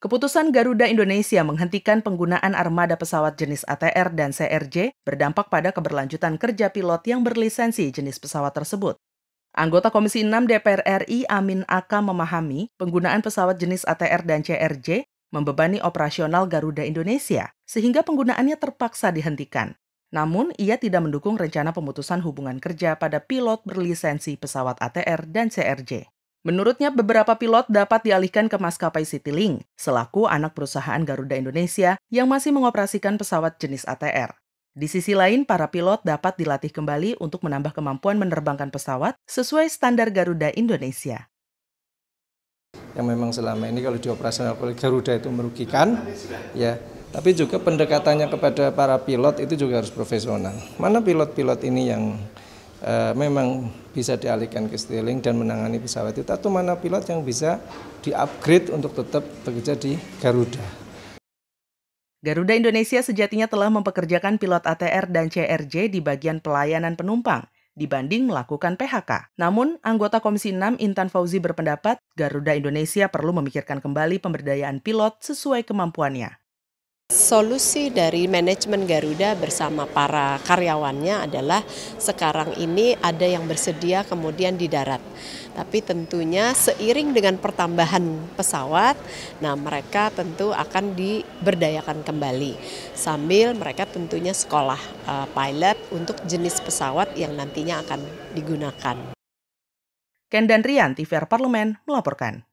Keputusan Garuda Indonesia menghentikan penggunaan armada pesawat jenis ATR dan CRJ berdampak pada keberlanjutan kerja pilot yang berlisensi jenis pesawat tersebut. Anggota Komisi 6 DPR RI Amin Aka memahami penggunaan pesawat jenis ATR dan CRJ membebani operasional Garuda Indonesia, sehingga penggunaannya terpaksa dihentikan. Namun, ia tidak mendukung rencana pemutusan hubungan kerja pada pilot berlisensi pesawat ATR dan CRJ. Menurutnya, beberapa pilot dapat dialihkan ke maskapai Citylink, selaku anak perusahaan Garuda Indonesia yang masih mengoperasikan pesawat jenis ATR. Di sisi lain, para pilot dapat dilatih kembali untuk menambah kemampuan menerbangkan pesawat sesuai standar Garuda Indonesia. Yang memang selama ini kalau dioperasional oleh Garuda itu merugikan, ya. Tapi juga pendekatannya kepada para pilot itu juga harus profesional. Mana pilot-pilot ini yang e, memang bisa dialihkan ke Stirling dan menangani pesawat itu atau mana pilot yang bisa diupgrade untuk tetap bekerja di Garuda. Garuda Indonesia sejatinya telah mempekerjakan pilot ATR dan CRJ di bagian pelayanan penumpang dibanding melakukan PHK. Namun, anggota Komisi 6 Intan Fauzi berpendapat Garuda Indonesia perlu memikirkan kembali pemberdayaan pilot sesuai kemampuannya solusi dari manajemen Garuda bersama para karyawannya adalah sekarang ini ada yang bersedia kemudian di darat. Tapi tentunya seiring dengan pertambahan pesawat, nah mereka tentu akan diberdayakan kembali. Sambil mereka tentunya sekolah uh, pilot untuk jenis pesawat yang nantinya akan digunakan. Ken dan Rian, TVR Parlemen, melaporkan.